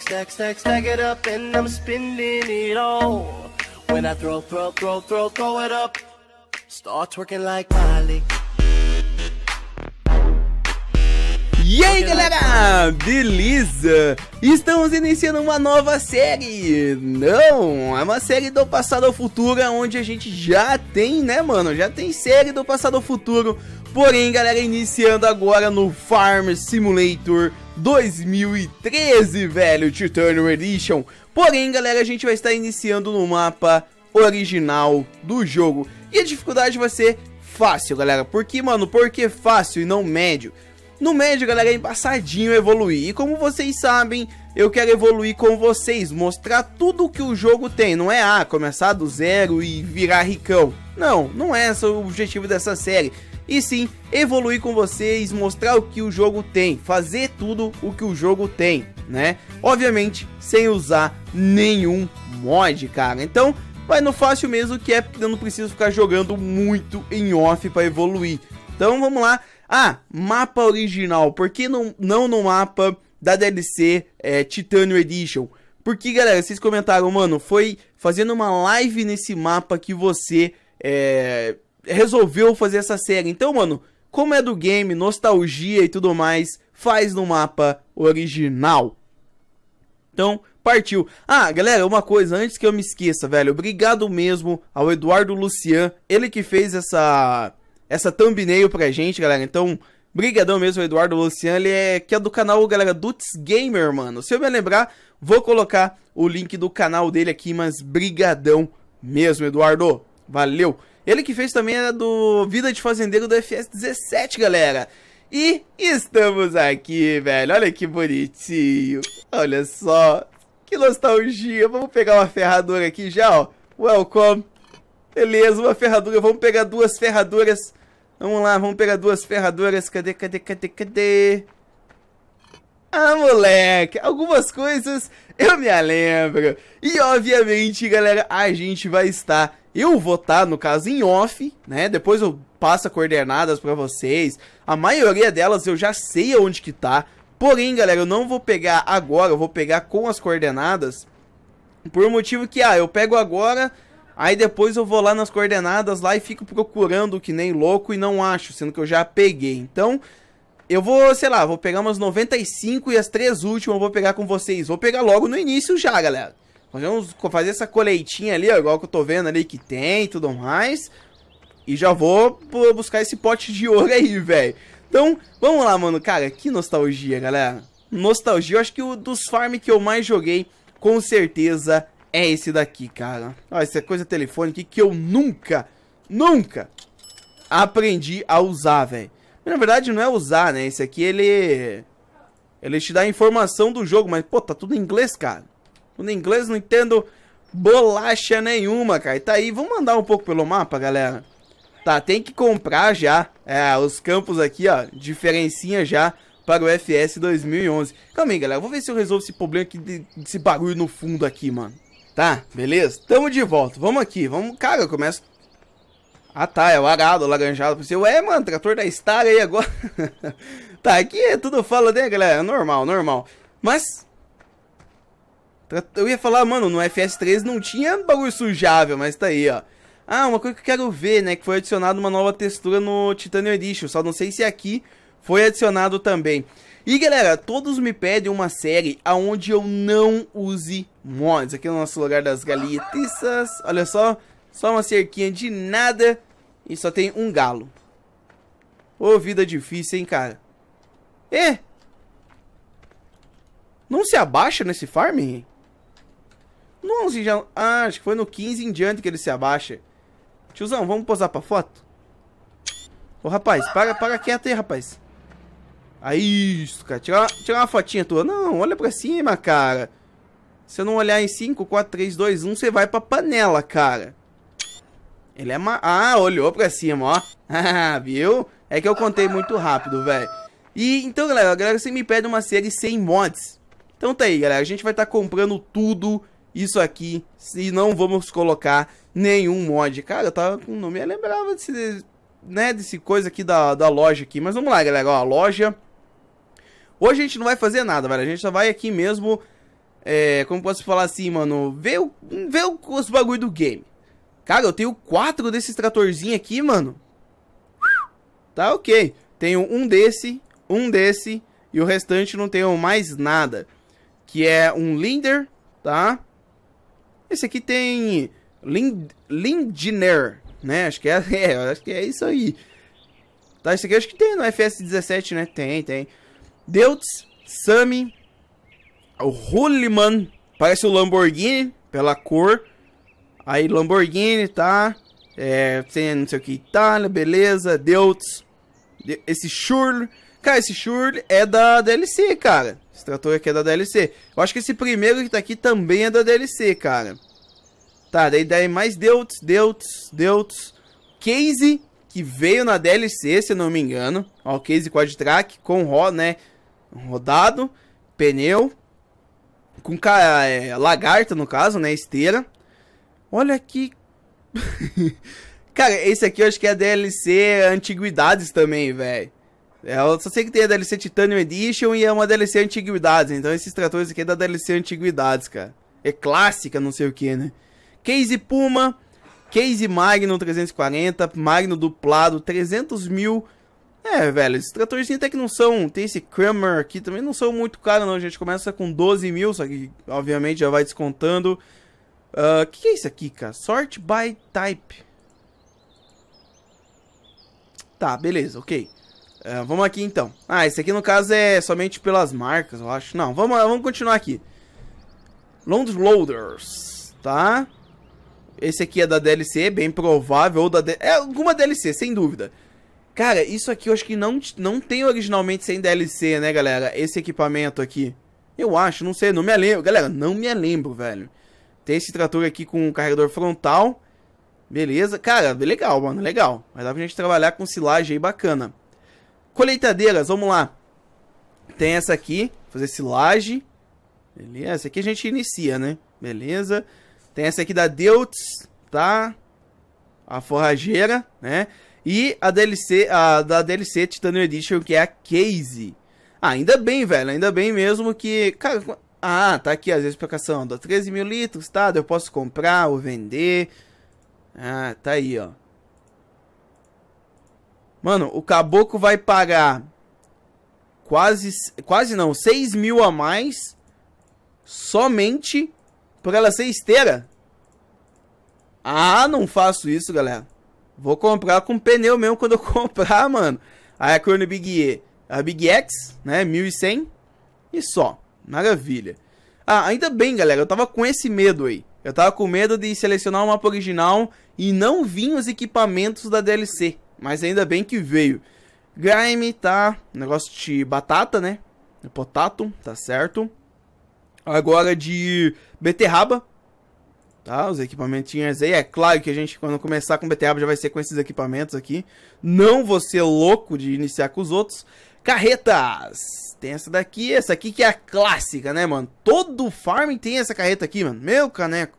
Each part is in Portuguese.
Stack, stack, stack it up and I'm spinning it all. When I throw, throw, throw, throw, throw it up, start like E aí galera, beleza? Estamos iniciando uma nova série. Não, é uma série do passado ao futuro, onde a gente já tem, né, mano? Já tem série do passado ao futuro. Porém, galera, iniciando agora no Farm Simulator 2013, velho, Titanium Edition. Porém, galera, a gente vai estar iniciando no mapa original do jogo. E a dificuldade vai ser fácil, galera. Porque, mano, porque fácil e não médio? No médio, galera, é embaçadinho evoluir. E como vocês sabem, eu quero evoluir com vocês, mostrar tudo que o jogo tem. Não é, ah, começar do zero e virar ricão. Não, não é esse o objetivo dessa série e sim evoluir com vocês, mostrar o que o jogo tem, fazer tudo o que o jogo tem, né? Obviamente, sem usar nenhum mod, cara. Então, vai no fácil mesmo que é, eu não preciso ficar jogando muito em off para evoluir. Então, vamos lá. Ah, mapa original, por que não, não no mapa da DLC é, Edition? Porque, galera, vocês comentaram, mano, foi fazendo uma live nesse mapa que você é, resolveu fazer essa série. Então, mano, como é do game, nostalgia e tudo mais, faz no mapa original. Então, partiu. Ah, galera, uma coisa, antes que eu me esqueça, velho, obrigado mesmo ao Eduardo Lucian, ele que fez essa essa thumbnail pra gente, galera. Então, brigadão mesmo, Eduardo Lucian, ele é que é do canal, galera, Duts Gamer, mano. Se eu me lembrar, vou colocar o link do canal dele aqui, mas brigadão mesmo, Eduardo. Valeu. Ele que fez também a do Vida de Fazendeiro do FS17, galera. E estamos aqui, velho. Olha que bonitinho. Olha só. Que nostalgia. Vamos pegar uma ferradura aqui já, ó. Welcome. Beleza, uma ferradura. Vamos pegar duas ferraduras. Vamos lá, vamos pegar duas ferraduras. Cadê, cadê, cadê, cadê? Ah, moleque, algumas coisas eu me lembro. E obviamente, galera, a gente vai estar. Eu vou estar, tá, no caso, em off, né? Depois eu passo coordenadas para vocês. A maioria delas eu já sei aonde que tá. Porém, galera, eu não vou pegar agora, eu vou pegar com as coordenadas. Por um motivo que, ah, eu pego agora, aí depois eu vou lá nas coordenadas lá e fico procurando que nem louco e não acho, sendo que eu já peguei. Então, eu vou, sei lá, vou pegar umas 95 e as três últimas eu vou pegar com vocês. Vou pegar logo no início já, galera. vamos fazer essa coleitinha ali, ó, igual que eu tô vendo ali que tem e tudo mais. E já vou buscar esse pote de ouro aí, velho. Então, vamos lá, mano. Cara, que nostalgia, galera. Nostalgia. Eu acho que o dos farm que eu mais joguei, com certeza, é esse daqui, cara. Ó, essa é coisa telefônica que eu nunca, nunca aprendi a usar, velho. Na verdade, não é usar, né? Esse aqui, ele... Ele te dá a informação do jogo, mas, pô, tá tudo em inglês, cara. Tudo em inglês, não entendo bolacha nenhuma, cara. E tá aí, vamos andar um pouco pelo mapa, galera. Tá, tem que comprar já é, os campos aqui, ó, diferencinha já para o FS 2011. Calma aí, galera, vou ver se eu resolvo esse problema aqui, de, desse barulho no fundo aqui, mano. Tá, beleza? Tamo de volta, vamos aqui, vamos... Cara, eu começo ah tá, é o arado, o laranjado. Pensei, ué, mano, trator da Star aí agora. tá, aqui é tudo fala, né, galera? Normal, normal. Mas. Eu ia falar, mano, no FS3 não tinha bagulho sujável, mas tá aí, ó. Ah, uma coisa que eu quero ver, né, que foi adicionado uma nova textura no Titanium Edition, só não sei se aqui foi adicionado também. E galera, todos me pedem uma série aonde eu não use mods, aqui no é nosso lugar das galitas, olha só, só uma cerquinha de nada e só tem um galo. Ô, oh, vida difícil, hein, cara. É. Não se abaixa nesse farm? No 11 já... Ah, acho que foi no 15 em diante que ele se abaixa. Tiozão, vamos posar pra foto? Ô, rapaz, para, para quieto aí, rapaz. Aí, ah, isso, cara. Tirar, tirar uma fotinha tua. Não, olha pra cima, cara. Se eu não olhar em 5, 4, 3, 2, 1, você vai pra panela, cara. Ele é ma... Ah, olhou pra cima, ó. Viu? É que eu contei muito rápido, velho. E então, galera, galera, você me pede uma série sem mods. Então tá aí, galera. A gente vai estar tá comprando tudo isso aqui. E não vamos colocar nenhum mod. Cara, eu tava com... Não me lembrava desse... Né, desse coisa aqui da, da loja aqui. Mas vamos lá, galera. Ó, a loja... Hoje a gente não vai fazer nada, velho. A gente só vai aqui mesmo... É, como posso falar assim, mano? Ver, o, ver os bagulho do game. Cara, eu tenho quatro desses tratorzinhos aqui, mano. Tá ok. Tenho um desse, um desse e o restante não tenho mais nada. Que é um Linder, tá? Esse aqui tem Lind Lindner, né? Acho que é, é, acho que é isso aí. Tá, esse aqui acho que tem no FS17, né? Tem, tem. Deutz, Sami, o Hulliman, parece o Lamborghini pela cor. Aí Lamborghini, tá? É, tem não sei o que, Itália, beleza, Deutz. Esse Shurl. Cara, esse Shurl é da DLC, cara. Esse trator aqui é da DLC. Eu acho que esse primeiro que tá aqui também é da DLC, cara. Tá, daí daí mais Deutz, Deutz, Deutz. Case, que veio na DLC, se eu não me engano. Ó, o Case Quad Track com ro, né? Rodado, pneu. Com é, lagarta, no caso, né? Esteira. Olha que. Cara, esse aqui eu acho que é a DLC Antiguidades também, velho. É, eu só sei que tem a DLC Titanium Edition e é uma DLC Antiguidades. Então esses tratores aqui é da DLC Antiguidades, cara. É clássica, não sei o que, né? Case Puma, Case Magno 340, Magno duplado, 300 mil. É, velho, esses tratores até que não são... Tem esse Kramer aqui também, não são muito caros não, A gente. Começa com 12 mil, só que obviamente já vai descontando. O uh, ah, que, que é isso aqui, cara? Sort by type. Tá, beleza, ok. Uh, vamos aqui então. Ah, esse aqui no caso é somente pelas marcas, eu acho. Não, vamos, vamos continuar aqui. Londres Loaders, tá? Esse aqui é da DLC, bem provável, ou da é alguma DLC, sem dúvida. Cara, isso aqui eu acho que não, não tem originalmente sem DLC, né, galera? Esse equipamento aqui. Eu acho, não sei, não me lembro. Galera, não me lembro, velho. Tem esse trator aqui com um carregador frontal. Beleza. Cara, é legal, mano. É legal. Vai dar pra gente trabalhar com silagem aí bacana. Colheitadeiras, vamos lá. Tem essa aqui. Fazer silagem. Beleza. Essa aqui a gente inicia, né? Beleza. Tem essa aqui da Deutz, tá? A forrageira, né? E a DLC, a da DLC Titanium Edition, que é a Case. Ah, ainda bem, velho. Ainda bem mesmo que... Cara, ah, tá aqui as do 13 mil litros, tá? Eu posso comprar ou vender. Ah, tá aí, ó. Mano, o caboclo vai pagar quase, quase não, 6 mil a mais somente por ela ser esteira. Ah, não faço isso, galera. Vou comprar com pneu mesmo quando eu comprar, mano. Aí a Chrono Big E, a Big X, né, 1100 e só. Maravilha. Ah, ainda bem, galera, eu tava com esse medo aí. Eu tava com medo de selecionar o mapa original e não vir os equipamentos da DLC. Mas ainda bem que veio. Grime, tá? Negócio de batata, né? Potato, tá certo. Agora de beterraba. Tá, os equipamentinhos aí. É claro que a gente, quando começar com beterraba, já vai ser com esses equipamentos aqui. Não vou ser louco de iniciar com os outros. Carretas! Tem essa daqui, essa aqui que é a clássica, né, mano? Todo farm tem essa carreta aqui, mano. Meu caneco.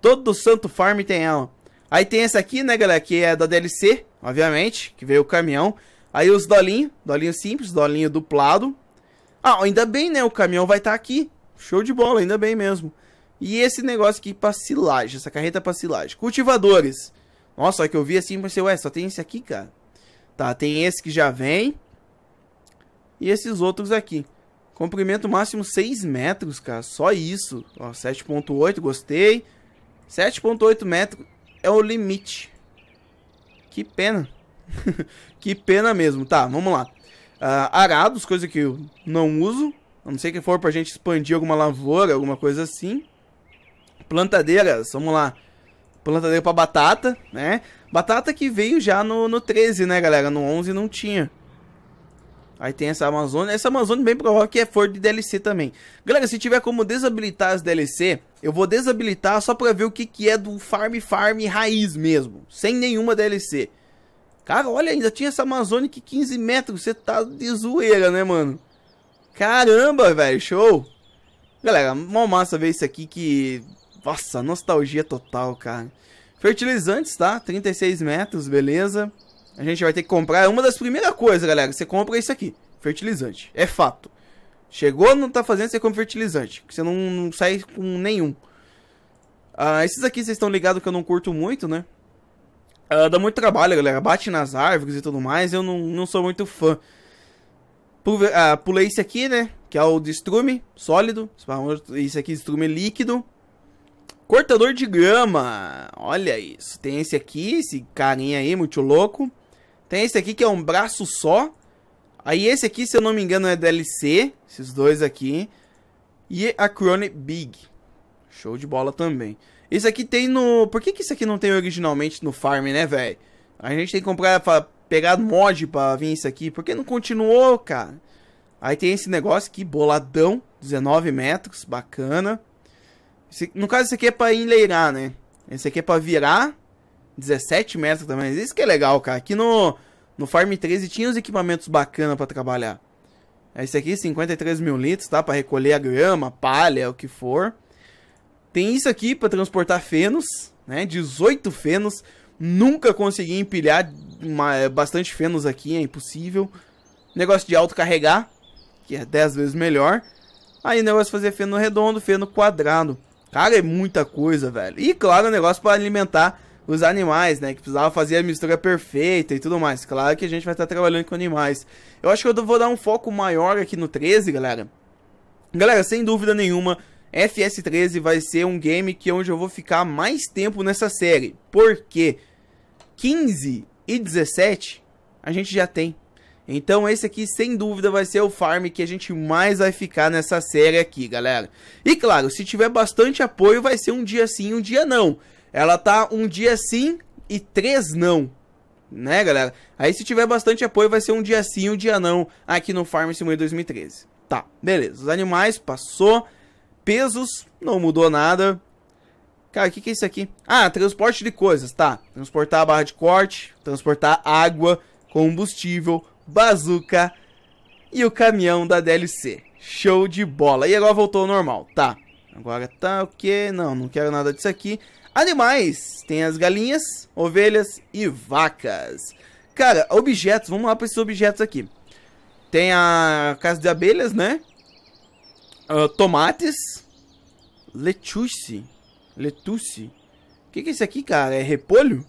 Todo santo farm tem ela. Aí tem essa aqui, né, galera, que é da DLC, obviamente, que veio o caminhão. Aí os dolinhos, dolinho simples, dolinho duplado. Ah, ainda bem, né, o caminhão vai estar tá aqui. Show de bola, ainda bem mesmo. E esse negócio aqui pra silagem, essa carreta pra silagem. Cultivadores. Nossa, que eu vi assim, pensei, ué, só tem esse aqui, cara. Tá, tem esse que já vem e esses outros aqui. Comprimento máximo 6 metros, cara, só isso. 7.8, gostei. 7.8 metros é o limite. Que pena. que pena mesmo. Tá, vamos lá. Uh, arados, coisa que eu não uso. A não ser que for pra gente expandir alguma lavoura, alguma coisa assim. Plantadeiras, vamos lá. Plantadeira pra batata, né? Batata que veio já no, no 13, né, galera? No 11 não tinha. Aí tem essa Amazônia. Essa Amazônia bem provável que é for de DLC também. Galera, se tiver como desabilitar as DLC, eu vou desabilitar só pra ver o que, que é do Farm Farm raiz mesmo. Sem nenhuma DLC. Cara, olha, ainda tinha essa Amazônia que 15 metros. Você tá de zoeira, né, mano? Caramba, velho, show. Galera, mó massa ver isso aqui que... Nossa, nostalgia total, cara. Fertilizantes, tá? 36 metros, beleza. A gente vai ter que comprar. é Uma das primeiras coisas, galera, você compra isso aqui. Fertilizante. É fato. Chegou, não tá fazendo, você compra fertilizante. Você não, não sai com nenhum. Ah, esses aqui vocês estão ligados que eu não curto muito, né? Ah, dá muito trabalho, galera. Bate nas árvores e tudo mais. Eu não, não sou muito fã. Ah, pulei esse aqui, né? Que é o de estrume sólido. Esse aqui, estrume líquido. Cortador de grama. Olha isso. Tem esse aqui, esse carinha aí, muito louco. Tem esse aqui que é um braço só. Aí esse aqui, se eu não me engano, é DLC. Esses dois aqui. E a Crone Big. Show de bola também. esse aqui tem no... Por que, que isso aqui não tem originalmente no farm, né, velho? A gente tem que comprar... Pra... Pegar mod pra vir isso aqui. Por que não continuou, cara? Aí tem esse negócio aqui, boladão. 19 metros, bacana. Esse... No caso, esse aqui é pra enleirar, né? Esse aqui é pra virar 17 metros também. Isso que é legal, cara. Aqui no, no Farm 13 tinha os equipamentos bacana para trabalhar. É esse aqui, 53 mil litros, tá? Para recolher a grama, palha, o que for. Tem isso aqui para transportar fenos, né? 18 fenos. Nunca consegui empilhar uma, bastante fenos aqui, é impossível. Negócio de autocarregar, que é 10 vezes melhor. Aí negócio de fazer feno redondo, feno quadrado. Cara, é muita coisa, velho. E claro, o negócio para alimentar os animais, né? Que precisava fazer a mistura perfeita e tudo mais. Claro que a gente vai estar trabalhando com animais. Eu acho que eu vou dar um foco maior aqui no 13, galera. Galera, sem dúvida nenhuma, FS13 vai ser um game que é onde eu vou ficar mais tempo nessa série. Porque 15 e 17 a gente já tem. Então esse aqui sem dúvida vai ser o farm que a gente mais vai ficar nessa série aqui, galera. E claro, se tiver bastante apoio vai ser um dia sim, um dia não. Ela tá um dia sim e três não. Né, galera? Aí se tiver bastante apoio, vai ser um dia sim e um dia não aqui no Farm Simulator 2013. Tá, beleza. Os animais, passou. Pesos, não mudou nada. Cara, o que, que é isso aqui? Ah, transporte de coisas, tá. Transportar a barra de corte, transportar água, combustível, bazuca e o caminhão da DLC. Show de bola. E agora voltou ao normal, tá. Agora tá o Não, não quero nada disso aqui. Animais, tem as galinhas, ovelhas e vacas. Cara, objetos, vamos lá para esses objetos aqui. Tem a casa de abelhas, né? Uh, tomates. Letuce. Letuce. O que, que é isso aqui, cara? É repolho?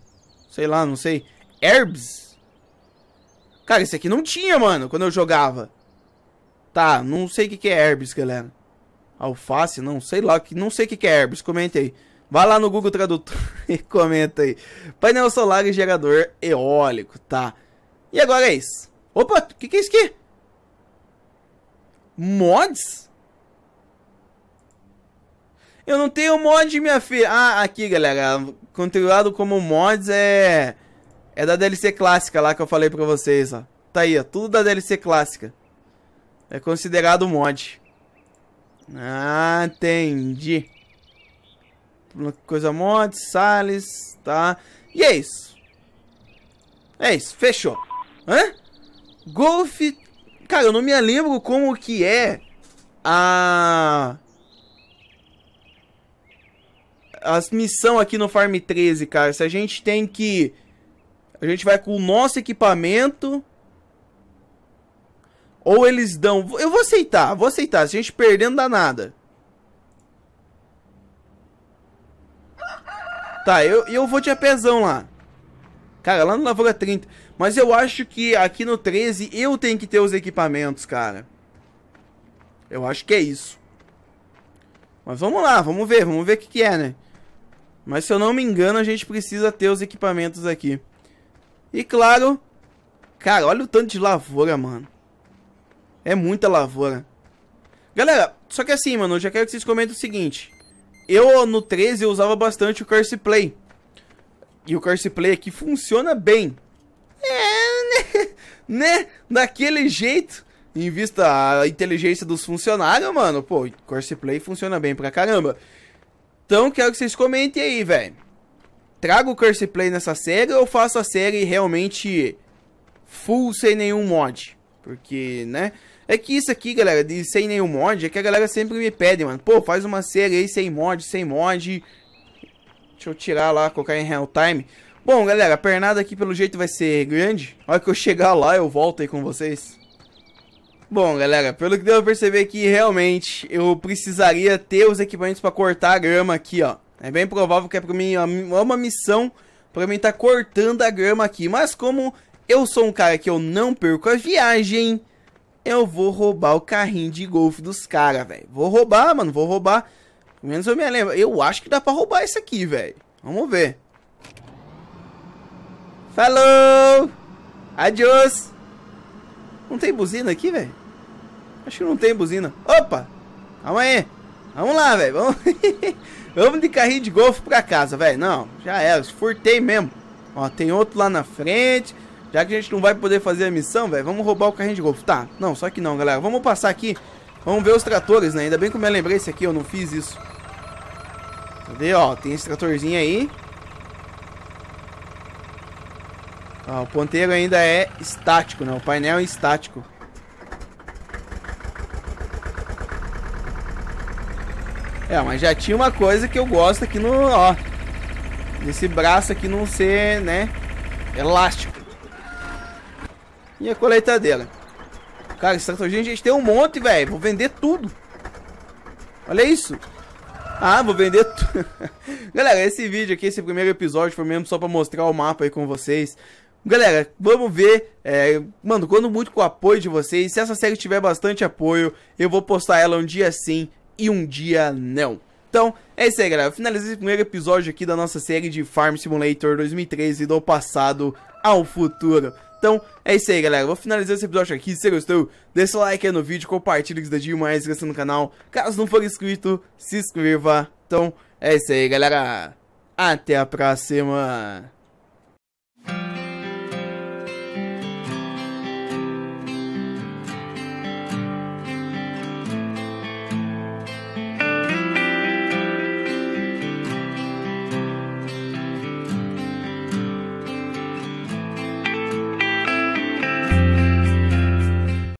Sei lá, não sei. Herbs. Cara, isso aqui não tinha, mano, quando eu jogava. Tá, não sei o que, que é herbs, galera. Alface, não sei lá. Não sei o que, que é herbs, comentei. aí. Vá lá no Google Tradutor e comenta aí. Painel solar e gerador eólico, tá? E agora é isso. Opa, o que, que é isso aqui? Mods? Eu não tenho mod, minha filha. Ah, aqui, galera. Continuado como mods é... É da DLC clássica lá que eu falei pra vocês, ó. Tá aí, ó. Tudo da DLC clássica. É considerado mod. Ah, entendi. Coisa mods sales tá? E é isso. É isso, fechou. Hã? Golf... Cara, eu não me lembro como que é a... As missão aqui no Farm 13, cara. Se a gente tem que... A gente vai com o nosso equipamento... Ou eles dão... Eu vou aceitar, vou aceitar. Se a gente perder, não dá nada. Tá, eu, eu vou de apesão lá. Cara, lá no Lavoura 30. Mas eu acho que aqui no 13 eu tenho que ter os equipamentos, cara. Eu acho que é isso. Mas vamos lá, vamos ver, vamos ver o que, que é, né? Mas se eu não me engano, a gente precisa ter os equipamentos aqui. E claro... Cara, olha o tanto de lavoura, mano. É muita lavoura. Galera, só que assim, mano, eu já quero que vocês comentem o seguinte. Eu no 13 eu usava bastante o Curse Play. E o Curse Play aqui funciona bem. É, né? né? Daquele jeito. Em vista a inteligência dos funcionários, mano. Pô, Curse Play funciona bem pra caramba. Então quero que vocês comentem aí, velho. Trago o Curse Play nessa série ou faço a série realmente full sem nenhum mod? Porque, né? É que isso aqui, galera, de sem nenhum mod, é que a galera sempre me pede, mano. Pô, faz uma série aí sem mod, sem mod. Deixa eu tirar lá, colocar em real time. Bom, galera, a pernada aqui pelo jeito vai ser grande. A hora que eu chegar lá, eu volto aí com vocês. Bom, galera, pelo que deu pra perceber aqui, realmente, eu precisaria ter os equipamentos pra cortar a grama aqui, ó. É bem provável que é pra mim uma, é uma missão pra mim tá cortando a grama aqui. Mas como eu sou um cara que eu não perco a viagem eu vou roubar o carrinho de golfe dos caras, velho. Vou roubar, mano, vou roubar. Pelo menos eu me lembro. Eu acho que dá pra roubar esse aqui, velho. Vamos ver. Falou! Adios! Não tem buzina aqui, velho? Acho que não tem buzina. Opa! Calma aí. Vamos lá, velho. Vamos... Vamos de carrinho de golfe pra casa, velho. Não, já era. Furtei mesmo. Ó, tem outro lá na frente. Já que a gente não vai poder fazer a missão, velho, vamos roubar o carrinho de golfe. Tá, não, só que não, galera. Vamos passar aqui. Vamos ver os tratores, né? Ainda bem que eu me lembrei esse aqui, eu não fiz isso. Cadê, ó? Tem esse tratorzinho aí. Ó, o ponteiro ainda é estático, né? O painel é estático. É, mas já tinha uma coisa que eu gosto aqui no, ó. Nesse braço aqui não ser, né? Elástico e a colheitadeira. É Cara, esse é tratorzinho a gente tem um monte, velho. Vou vender tudo. Olha isso. Ah, vou vender tudo. Galera, esse vídeo aqui, esse primeiro episódio foi mesmo só pra mostrar o mapa aí com vocês. Galera, vamos ver. É, mano, quando muito com o apoio de vocês. Se essa série tiver bastante apoio, eu vou postar ela um dia sim e um dia não. Então, é isso aí, galera. Finalizei esse primeiro episódio aqui da nossa série de Farm Simulator 2013 do passado ao futuro. Então, é isso aí, galera. Vou finalizar esse episódio aqui. Se você gostou, deixa o like aí no vídeo, compartilha que isso daí, mais inscrição no canal. Caso não for inscrito, se inscreva. Então, é isso aí, galera. Até a próxima.